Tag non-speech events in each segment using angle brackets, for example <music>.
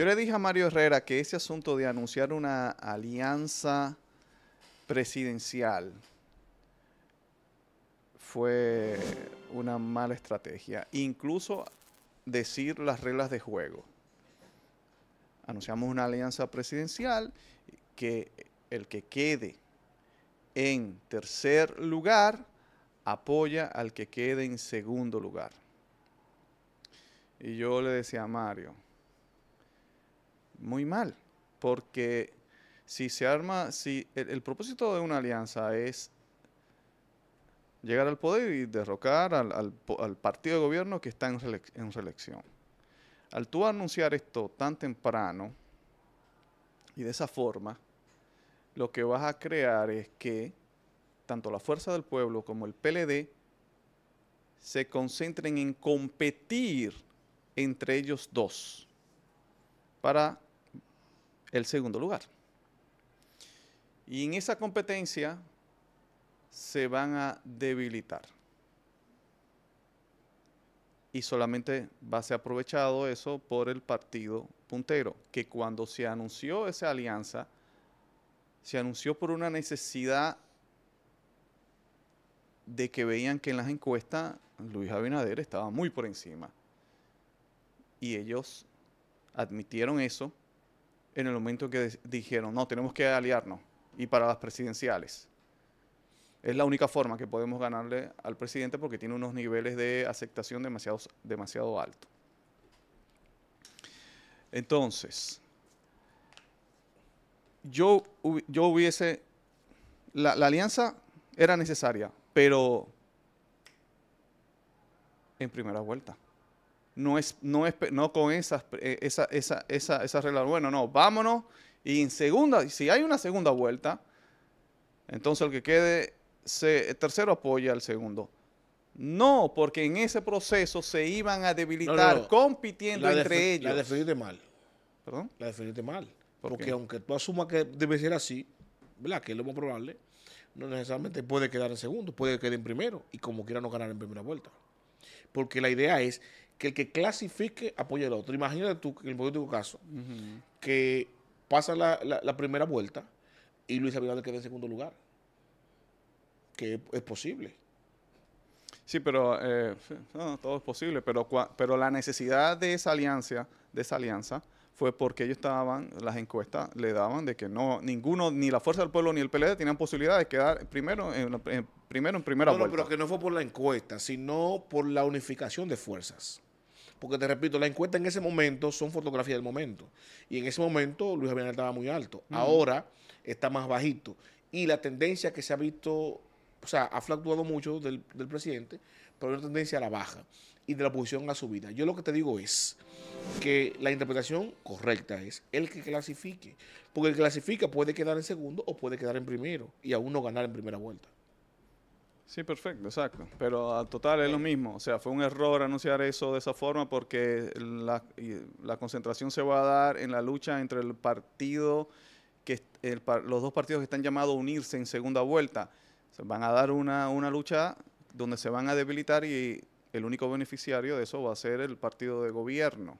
Yo le dije a Mario Herrera que ese asunto de anunciar una alianza presidencial fue una mala estrategia. Incluso decir las reglas de juego. Anunciamos una alianza presidencial que el que quede en tercer lugar apoya al que quede en segundo lugar. Y yo le decía a Mario, muy mal, porque si se arma, si el, propósito de una alianza es llegar al poder y derrocar al, partido de gobierno que está en, su en Al tú anunciar esto tan temprano y de esa forma, lo que vas a crear es que tanto la Fuerza del Pueblo como el PLD se concentren en competir entre ellos dos para el segundo lugar. Y en esa competencia se van a debilitar. Y solamente va a ser aprovechado eso por el partido puntero, que cuando se anunció esa alianza, se anunció por una necesidad de que veían que en las encuestas Luis Abinader estaba muy por encima. Y ellos admitieron eso en el momento que dijeron, no, tenemos que aliarnos y para las presidenciales. Es la única forma que podemos ganarle al presidente porque tiene unos niveles de aceptación demasiado, demasiado altos. Entonces, yo, yo hubiese, la alianza era necesaria, pero en primera vuelta no, es, no, es, no con esas, eh, esa, esa, esa, reglas. Bueno, no, vámonos. Y en segunda, si hay una segunda vuelta, entonces el que quede, el tercero apoya al segundo. No, porque en ese proceso se iban a debilitar compitiendo entre ellos. La defendiste mal. ¿Perdón? La defendiste mal. porque aunque tú asumas que debe ser así, ¿verdad? Que es lo más probable, no necesariamente puede quedar en segundo, puede quedar en primero y como quiera no ganar en primera vuelta. Porque la idea es que el que clasifique apoye al otro. Imagínate tú, en el político caso, que pasa la, primera vuelta y Luis Abinader queda en segundo lugar. Que es, posible. Sí, pero eh, todo es posible, pero, pero la necesidad de esa alianza, de esa alianza, fue porque ellos estaban, las encuestas le daban de que no, ninguno, ni la Fuerza del Pueblo ni el PLD tenían posibilidad de quedar primero en, primero en primera vuelta. No, pero que no fue por la encuesta, sino por la unificación de fuerzas. Porque te repito, la encuesta en ese momento son fotografías del momento. Y en ese momento Luis Abinader estaba muy alto. Ahora está más bajito. Y la tendencia que se ha visto, o sea, ha fluctuado mucho del, presidente, pero hay una tendencia a la baja y de la oposición a la subida. Yo lo que te digo es que la interpretación correcta es el que clasifique. Porque el que clasifica puede quedar en segundo o puede quedar en primero y aún no ganar en primera vuelta. Sí, perfecto, exacto. Pero al total es lo mismo. O sea, fue un error anunciar eso de esa forma porque la, concentración se va a dar en la lucha entre el partido, que los dos partidos que están llamados a unirse en segunda vuelta. se van a dar una, una lucha donde se van a debilitar y el único beneficiario de eso va a ser el partido de gobierno.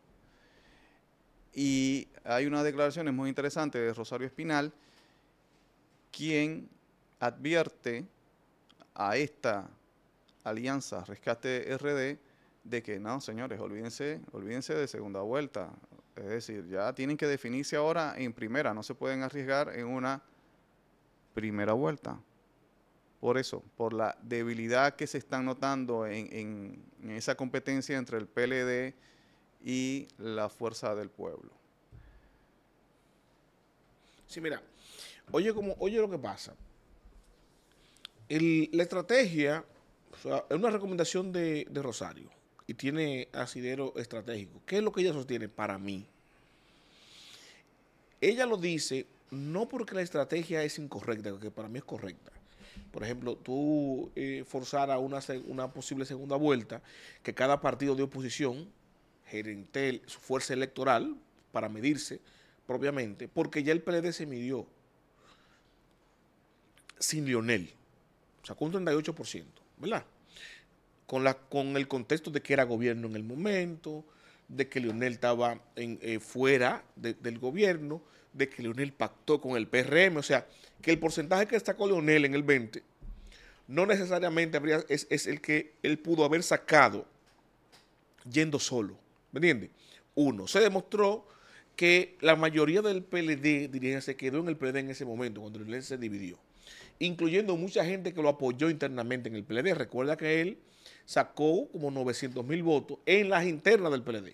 Y hay una declaración muy interesante de Rosario Espinal, quien advierte a esta alianza Rescate RD de que no, señores, olvídense, olvídense de segunda vuelta. Es decir, ya tienen que definirse ahora en primera, no se pueden arriesgar en una primera vuelta. Por eso, por la debilidad que se están notando en, en, esa competencia entre el PLD y la fuerza del pueblo. Sí, mira, oye, como, oye lo que pasa la estrategia es una recomendación de, Rosario y tiene asidero estratégico. ¿Qué es lo que ella sostiene para mí? Ella lo dice no porque la estrategia es incorrecta, que para mí es correcta. Por ejemplo, tú eh, forzar una, una posible segunda vuelta, que cada partido de oposición gerente su fuerza electoral para medirse propiamente, porque ya el PLD se midió sin Lionel sacó un 38%, ¿verdad? Con, la, con el contexto de que era gobierno en el momento, de que Leonel estaba eh, fuera del gobierno, de que Leonel pactó con el PRM, o sea, que el porcentaje que sacó Leonel en el 20 no necesariamente es, es el que él pudo haber sacado yendo solo, ¿me entiendes? Uno, se demostró que la mayoría del PLD, diría, se quedó en el PLD en ese momento, cuando Leonel se dividió incluyendo mucha gente que lo apoyó internamente en el PLD. Recuerda que él sacó como 900 mil votos en las internas del PLD,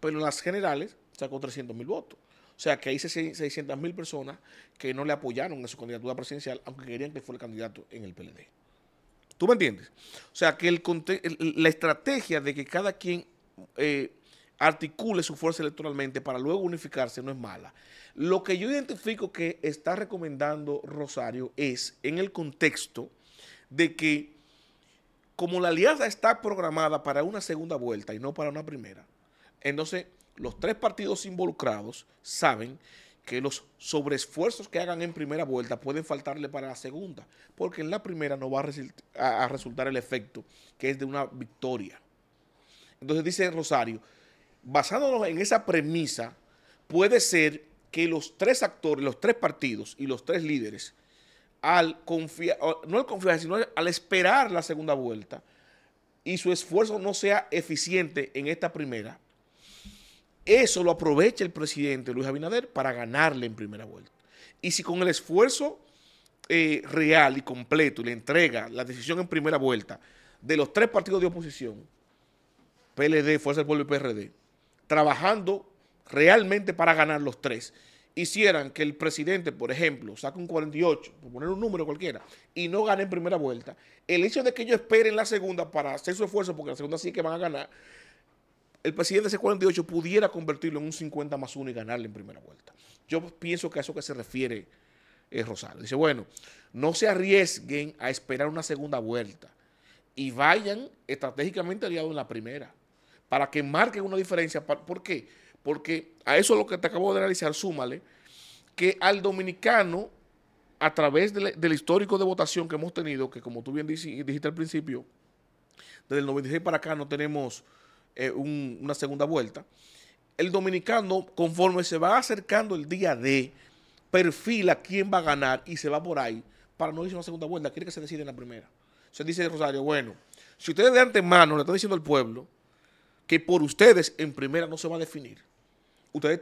pero en las generales sacó 300 mil votos. O sea que hay 600 mil personas que no le apoyaron en su candidatura presidencial, aunque querían que fuera candidato en el PLD. ¿Tú me entiendes? O sea que la estrategia de que cada quien eh, articule su fuerza electoralmente para luego unificarse no es mala. Lo que yo identifico que está recomendando Rosario es en el contexto de que como la alianza está programada para una segunda vuelta y no para una primera, entonces los tres partidos involucrados saben que los sobreesfuerzos que hagan en primera vuelta pueden faltarle para la segunda, porque en la primera no va a, resultar el efecto que es de una victoria. Entonces dice Rosario, basándonos en esa premisa, puede ser que los tres actores, los tres partidos y los tres líderes, al confiar, no al confiar, sino al esperar la segunda vuelta, y su esfuerzo no sea eficiente en esta primera, eso lo aprovecha el presidente Luis Abinader para ganarle en primera vuelta. Y si con el esfuerzo eh, real y completo le entrega la decisión en primera vuelta de los tres partidos de oposición, PLD, Fuerza del Pueblo y PRD, trabajando realmente para ganar los tres, hicieran que el presidente, por ejemplo, saque un 48, por poner un número cualquiera, y no gane en primera vuelta, el hecho de que ellos esperen la segunda para hacer su esfuerzo, porque la segunda sí que van a ganar, el presidente de ese 48 pudiera convertirlo en un 50 más uno y ganarle en primera vuelta. Yo pienso que a eso que se refiere es eh, Rosario. Dice, bueno, no se arriesguen a esperar una segunda vuelta y vayan estratégicamente aliados en la primera para que marquen una diferencia. ¿Por qué? Porque a eso lo que te acabo de analizar, súmale que al dominicano, a través del histórico de votación que hemos tenido, que como tú bien dijiste al principio, desde el 96 para acá no tenemos eh, una segunda vuelta, el dominicano, conforme se va acercando el día de, perfila quién va a ganar y se va por ahí para no irse a una segunda vuelta, quiere que se decida en la primera. Se dice Rosario, bueno, si ustedes de antemano le están diciendo al pueblo que por ustedes en primera no se va a definir, ustedes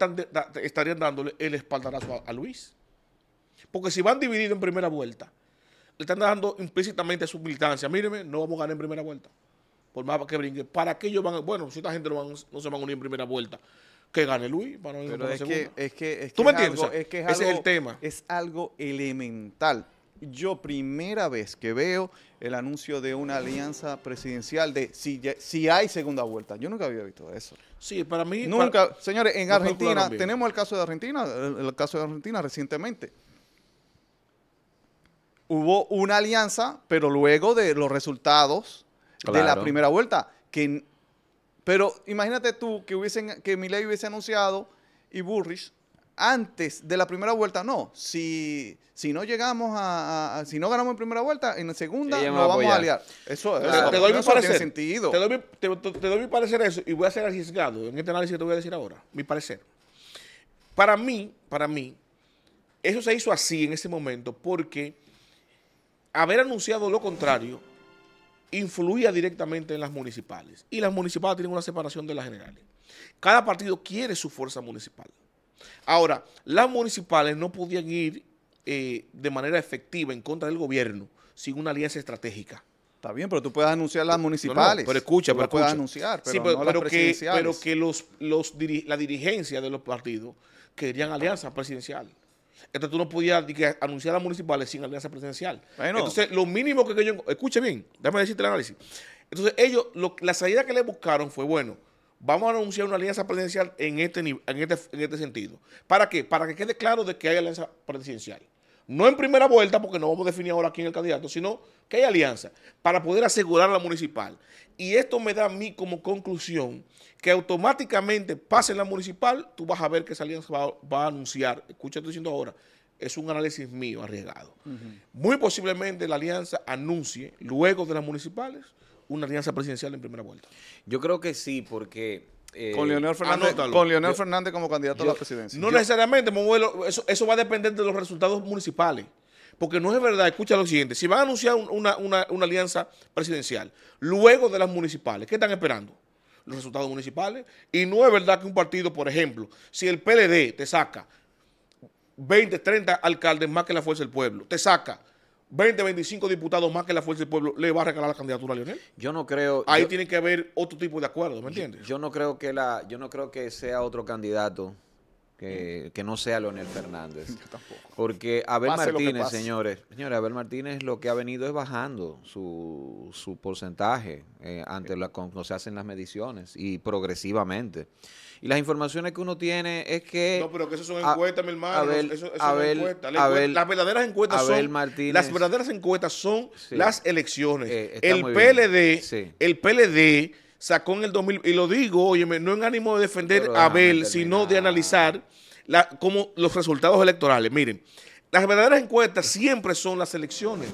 estarían dándole el espaldarazo a, Luis. Porque si van divididos en primera vuelta, le están dando implícitamente su militancia, míreme, no vamos a ganar en primera vuelta. Por más que brinque, ¿para qué ellos van? Bueno, si esta gente no, se van a unir en primera vuelta, que gane Luis. Para no en es, que, es, que, es ¿Tú me entiendes? ese es el tema. Es algo elemental yo primera vez que veo el anuncio de una alianza presidencial de si, hay segunda vuelta. Yo nunca había visto eso. Sí, para mí... Nunca, señores, en Argentina, tenemos el caso de Argentina, el, caso de Argentina recientemente. Hubo una alianza, pero luego de los resultados de la primera vuelta. Que, pero imagínate tú que, hubiesen, que Milei hubiese anunciado y Burris antes de la primera vuelta, no. Si, no llegamos a, Si no ganamos en primera vuelta, en la segunda nos vamos a aliar. Eso, te, doy mi parecer. Tiene sentido. Te doy mi, parecer eso y voy a ser arriesgado en este análisis que te voy a decir ahora. Mi parecer. Para mí, para mí, eso se hizo así en ese momento porque haber anunciado lo contrario influía directamente en las municipales. Y las municipales tienen una separación de las generales. Cada partido quiere su fuerza municipal. Ahora, las municipales no podían ir eh, de manera efectiva en contra del gobierno sin una alianza estratégica. Está bien, pero tú puedes anunciar las municipales. pero escucha, pero puedes anunciar, pero, que, los, la dirigencia de los partidos querían alianza presidencial. Entonces tú no podías anunciar las municipales sin alianza presidencial. Entonces, lo mínimo que, que yo... Escuche bien, déjame decirte el análisis. Entonces, ellos, la salida que le buscaron fue, bueno, vamos a anunciar una alianza presidencial en este, en este, en este sentido. ¿Para qué? Para que quede claro de que hay alianza presidencial. No en primera vuelta, porque no vamos a definir ahora quién es el candidato, sino que hay alianza para poder asegurar la municipal. Y esto me da a mí como conclusión que automáticamente pase la municipal, tú vas a ver que esa alianza va, a anunciar, escucha, estoy diciendo ahora, es un análisis mío arriesgado. Muy posiblemente la alianza anuncie, luego de las municipales, una alianza presidencial en primera vuelta. Yo creo que sí, porque... Eh, con Leonel Fernández, como candidato a la presidencia. No necesariamente, eso, eso va a depender de los resultados municipales. Porque no es verdad, escucha lo siguiente, si van a anunciar una, una, alianza presidencial luego de las municipales, ¿qué están esperando? Los resultados municipales. Y no es verdad que un partido, por ejemplo, si el PLD te saca 20, 30 alcaldes más que la Fuerza del Pueblo, te saca 20, 25 diputados más que la Fuerza del Pueblo le va a regalar la candidatura a Leonel. Yo no creo. Ahí tiene que haber otro tipo de acuerdo, ¿me entiendes? Yo, no creo que la, yo no creo que sea otro candidato que, que no sea Leonel Fernández. <laughs> Yo tampoco. Porque Abel Martínez, señores, señores, Abel Martínez lo que ha venido es bajando su, su porcentaje eh, ante cuando se hacen las mediciones y progresivamente. Y las informaciones que uno tiene es que... No, pero que eso son encuestas, mi hermano. eso, las verdaderas encuestas son... Las verdaderas encuestas son las elecciones. Eh, el, PLD, el PLD sacó en el 2000... Y lo digo, óyeme no en ánimo de defender a Abel, sino de analizar como los resultados electorales. Miren, las verdaderas encuestas siempre son las elecciones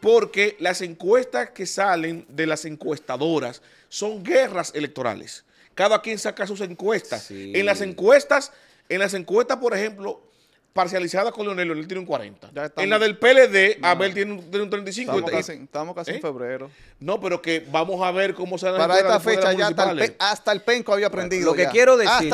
porque las encuestas que salen de las encuestadoras son guerras electorales cada quien saca sus encuestas. En las encuestas, en las encuestas, por ejemplo, parcializada con Leonel, Leonel tiene un 40. en la del PLD, Abel tiene un, 35. Estamos casi, en ¿eh? febrero. No, pero que vamos a ver cómo se Para esta fecha ya hasta el, penco había aprendido. Lo que quiero decir,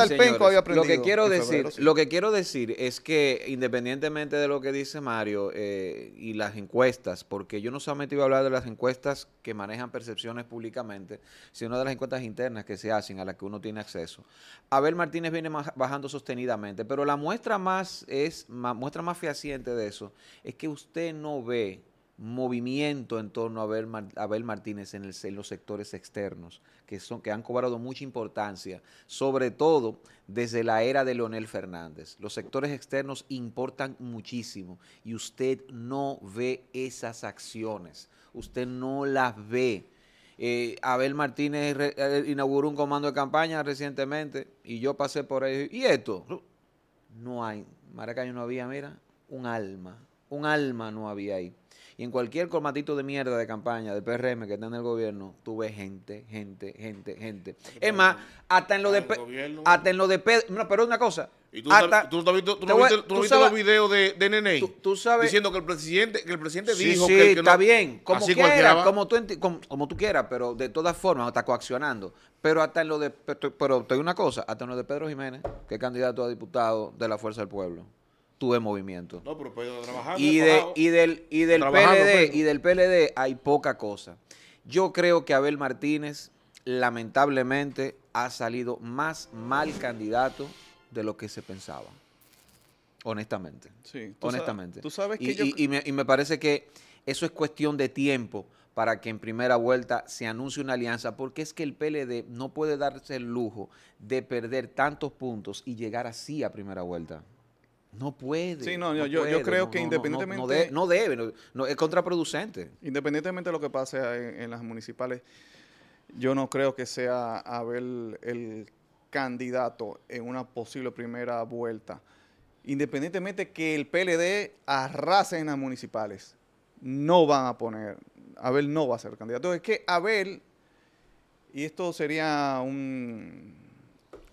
Lo que quiero decir, lo que quiero decir es que independientemente de lo que dice Mario eh, y las encuestas, porque yo no solamente iba a hablar de las encuestas que manejan percepciones públicamente, sino de las encuestas internas que se hacen a las que uno tiene acceso. Abel Martínez viene bajando sostenidamente, pero la muestra más es muestra más fehaciente de eso es que usted no ve movimiento en torno a Abel, Abel Martínez en, los sectores externos, que, son, que han cobrado mucha importancia, sobre todo desde la era de Leonel Fernández. Los sectores externos importan muchísimo y usted no ve esas acciones, usted no las ve. Eh, Abel Martínez eh, inauguró un comando de campaña recientemente y yo pasé por ahí. ¿Y esto? No hay Maracaño no había, mira, un alma un alma no había ahí. Y en cualquier colmatito de mierda de campaña de PRM que está en el gobierno, tú ves gente, gente, gente, gente. Es más, hasta en lo de... Hasta en lo de... No, pero una cosa. tú, no viste, tú los videos de, Nene? diciendo que el presidente, que el presidente dijo que, está bien, como como tú, quieras, pero de todas formas está coaccionando. Pero hasta en lo de... Pero te una cosa, hasta en lo de Pedro Jiménez, que es candidato a diputado de la Fuerza del Pueblo tuve movimiento. No, pero pues, trabajando. Y, de, y del, y del PLD, pues, y del PLD hay poca cosa. Yo creo que Abel Martínez, lamentablemente, ha salido más mal candidato de lo que se pensaba. Honestamente. Sí. honestamente. y, me, y me parece que eso es cuestión de tiempo para que en primera vuelta se anuncie una alianza, porque es que el PLD no puede darse el lujo de perder tantos puntos y llegar así a primera vuelta. No puede. Sí, no, yo, creo que independientemente. No, debe, es contraproducente. Independientemente de lo que pase en, las municipales, yo no creo que sea Abel el candidato en una posible primera vuelta. Independientemente que el PLD arrase en las municipales, no van a poner. Abel no va a ser candidato. Es que Abel, y esto sería un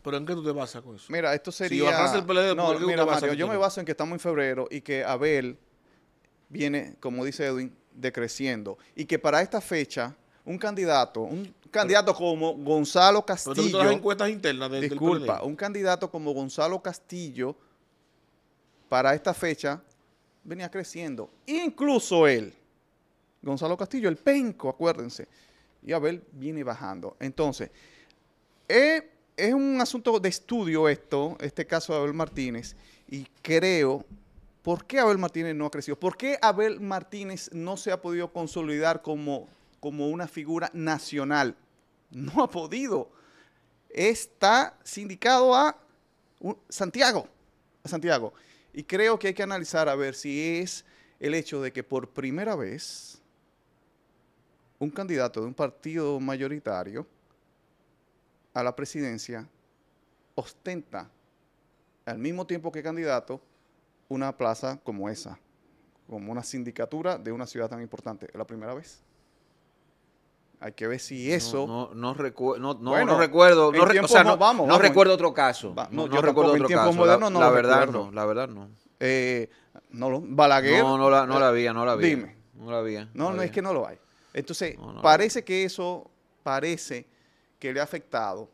¿Pero en qué tú te basas con eso? Mira, esto sería... Si el PLD, no, mira, Mario, yo me baso en que estamos en febrero y que Abel viene, como dice Edwin, decreciendo. Y que para esta fecha, un candidato, un candidato como Gonzalo Castillo... Pero otras encuestas internas de, Disculpa, un candidato como Gonzalo Castillo, para esta fecha, venía creciendo. Incluso él, Gonzalo Castillo, el penco, acuérdense. Y Abel viene bajando. Entonces, he... Eh, es un asunto de estudio esto, este caso de Abel Martínez, y creo, ¿por qué Abel Martínez no ha crecido? ¿Por qué Abel Martínez no se ha podido consolidar como, como una figura nacional? No ha podido. Está sindicado a Santiago, a Santiago. Y creo que hay que analizar a ver si es el hecho de que por primera vez un candidato de un partido mayoritario a la presidencia ostenta al mismo tiempo que candidato una plaza como esa, como una sindicatura de una ciudad tan importante. Es la primera vez. Hay que ver si eso. No, no, no, recuerdo. No, recuerdo otro caso. no, yo recuerdo otro caso. la, verdad no, la verdad no. Eh, no lo, Balaguer. No, no la, eh, había, no la había. Dime. No la había. No, es que no lo hay. Entonces, parece que eso parece que le ha afectado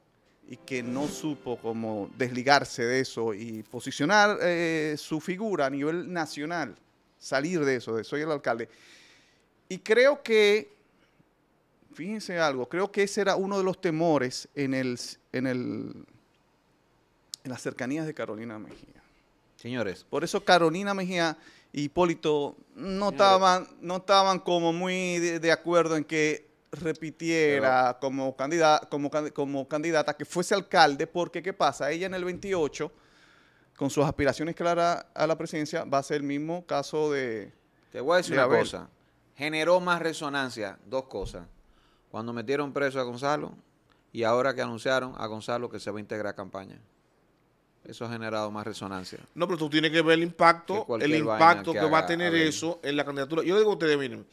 y que no supo como desligarse de eso y posicionar eh, su figura a nivel nacional, salir de eso, de soy el alcalde. Y creo que, fíjense algo, creo que ese era uno de los temores en, el, en, el, en las cercanías de Carolina Mejía. Señores. Por eso Carolina Mejía y Hipólito no estaban, como muy de acuerdo en que repitiera como, candidata, como, como candidata, que fuese alcalde, porque ¿qué pasa? Ella en el 28, con sus aspiraciones claras a la presidencia, va a ser el mismo caso de... Te voy a decir una cosa, generó más resonancia, dos cosas. Cuando metieron preso a Gonzalo y ahora que anunciaron a Gonzalo que se va a integrar a campaña eso ha generado más resonancia. No, pero tú tienes que ver el impacto, el impacto que, va a tener eso en la candidatura. Yo digo a ustedes, miren,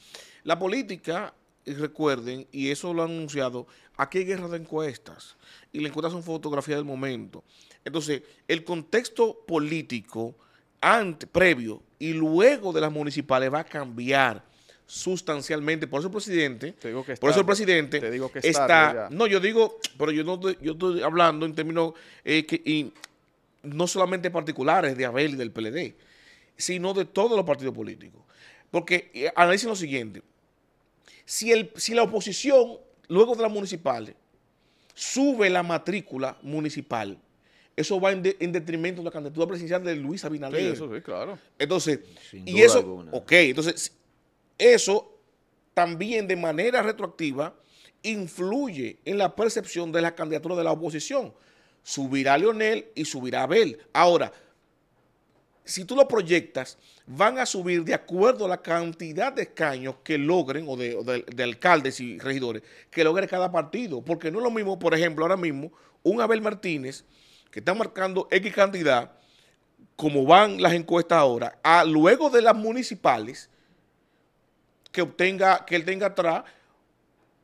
la política y recuerden, y eso lo han anunciado, aquí hay guerra de encuestas. Y las encuestas son fotografía del momento. Entonces, el contexto político ante, previo y luego de las municipales va a cambiar sustancialmente. Por eso el presidente, te digo que por eso el presidente está, no, yo digo, pero yo no, yo estoy hablando en términos eh, y no solamente particulares de Abel y del PLD, sino de todos los partidos políticos, porque eh, analicen lo siguiente: si, el, si la oposición, luego de las municipales, sube la matrícula municipal, eso va en, detrimento de la candidatura presidencial de Luis Abinader. eso sí, claro. Entonces, y eso, ok, entonces, eso también de manera retroactiva influye en la percepción de la candidatura de la oposición. Subirá Leonel y subirá Abel. Ahora, si tú lo proyectas, van a subir de acuerdo a la cantidad de escaños que logren, o de, alcaldes y regidores, que logre cada partido. Porque no es lo mismo, por ejemplo, ahora mismo, un Abel Martínez, que está marcando X cantidad, como van las encuestas ahora, a luego de las municipales, que obtenga, que él tenga atrás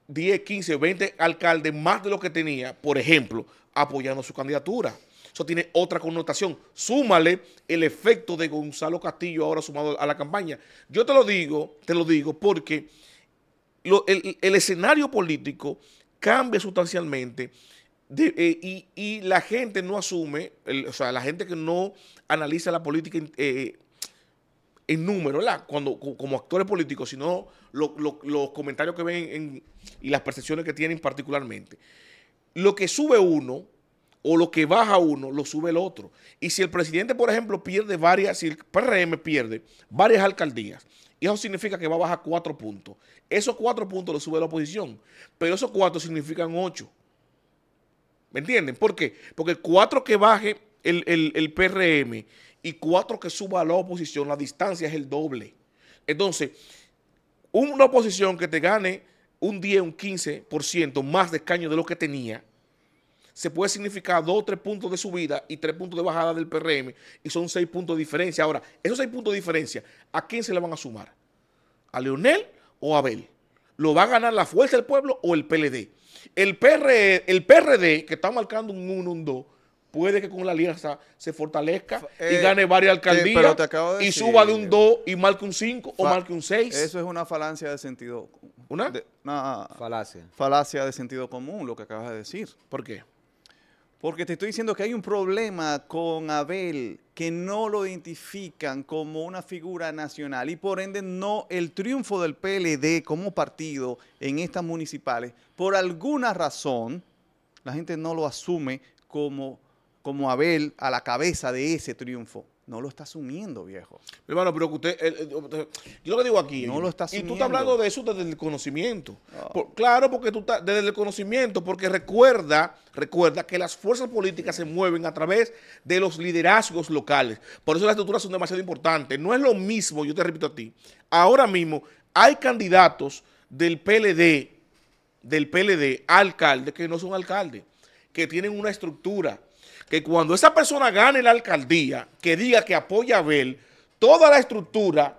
10, 15, 20 alcaldes más de lo que tenía, por ejemplo, apoyando su candidatura. Eso tiene otra connotación. Súmale el efecto de Gonzalo Castillo ahora sumado a la campaña. Yo te lo digo, te lo digo porque el, escenario político cambia sustancialmente eh, y, la gente no asume, o sea, la gente que no analiza la política eh, en número, ¿verdad? Cuando, como actores políticos, sino los comentarios que ven y las percepciones que tienen particularmente. Lo que sube uno o lo que baja uno lo sube el otro. Y si el presidente, por ejemplo, pierde varias, si el PRM pierde varias alcaldías, eso significa que va a bajar cuatro puntos. Esos cuatro puntos lo sube la oposición, pero esos cuatro significan ocho. ¿Me entienden? ¿Por qué? Porque cuatro que baje el, el, PRM y cuatro que suba la oposición, la distancia es el doble. Entonces, una oposición que te gane un 10, un 15% más de escaño de lo que tenía, se puede significar dos o tres puntos de subida y tres puntos de bajada del PRM, y son seis puntos de diferencia. Ahora, esos seis puntos de diferencia, ¿a quién se le van a sumar? ¿A Leonel o a Abel? ¿Lo va a ganar la fuerza del pueblo o el PLD? El, PRD, e, el PRD que está marcando un 1, un 2, puede que con la alianza se fortalezca y eh, gane varias eh, alcaldías y suba de un 2 y marque un 5 o marque un 6. Eso es una falacia de sentido. ¿Una? una ah, falacia. Falacia de sentido común, lo que acabas de decir. ¿Por qué? Porque te estoy diciendo que hay un problema con Abel que no lo identifican como una figura nacional y por ende no el triunfo del PLD como partido en estas municipales, por alguna razón, la gente no lo asume como, como Abel a la cabeza de ese triunfo no lo está asumiendo, viejo. Hermano, pero que usted, eh, eh, yo lo que digo aquí, no lo está asumiendo. y tú estás hablando de eso desde el conocimiento. claro, porque tú estás desde el conocimiento, porque recuerda, recuerda que las fuerzas políticas se mueven a través de los liderazgos locales. Por eso las estructuras son demasiado importantes. No es lo mismo, yo te repito a ti, ahora mismo hay candidatos del PLD, del PLD alcalde que no son alcaldes, que tienen una estructura que cuando esa persona gane la alcaldía, que diga que apoya a Abel, toda la estructura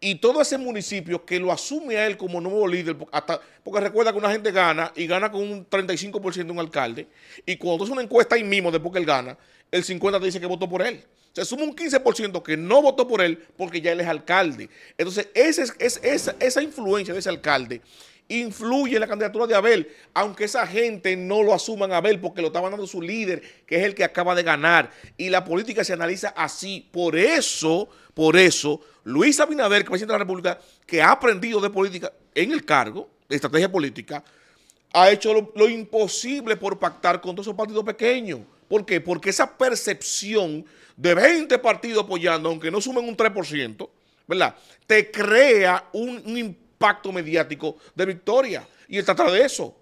y todo ese municipio que lo asume a él como nuevo líder, porque recuerda que una gente gana y gana con un 35% de un alcalde, y cuando es una encuesta ahí mismo después que él gana, el 50% te dice que votó por él. Se suma un 15% que no votó por él porque ya él es alcalde. Entonces, esa, esa influencia de ese alcalde influye en la candidatura de Abel, aunque esa gente no lo asuman Abel porque lo está mandando su líder, que es el que acaba de ganar. Y la política se analiza así. Por eso, por eso, Luis Abinader, que presidente de la República, que ha aprendido de política en el cargo, de estrategia política, ha hecho lo, imposible por pactar con todos esos partidos pequeños. ¿Por qué? Porque esa percepción de 20 partidos apoyando, aunque no sumen un 3%, ¿verdad? Te crea un, un pacto mediático de Victoria. Y está atrás de eso.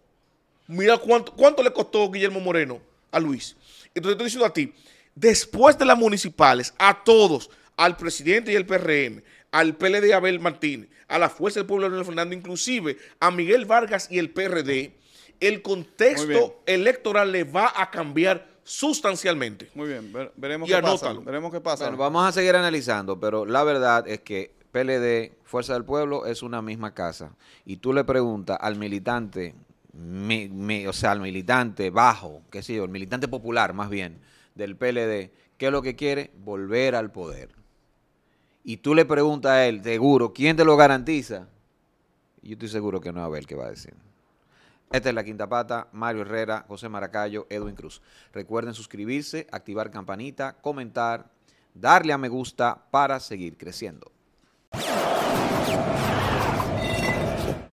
Mira cuánto, cuánto le costó Guillermo Moreno a Luis. Entonces estoy diciendo a ti, después de las municipales, a todos, al presidente y el PRM, al PLD Abel Martínez, a la Fuerza del Pueblo Leonel Fernando, inclusive a Miguel Vargas y el PRD, el contexto electoral le va a cambiar sustancialmente. Muy bien, veremos, qué pasa, veremos qué pasa. Bueno, vamos a seguir analizando, pero la verdad es que PLD, Fuerza del Pueblo, es una misma casa. Y tú le preguntas al militante, o sea, al militante bajo, qué sé yo, el militante popular más bien, del PLD, ¿qué es lo que quiere? Volver al poder. Y tú le preguntas a él, seguro, ¿quién te lo garantiza? Yo estoy seguro que no va a ver qué va a decir. Esta es la quinta pata, Mario Herrera, José Maracayo, Edwin Cruz. Recuerden suscribirse, activar campanita, comentar, darle a me gusta para seguir creciendo.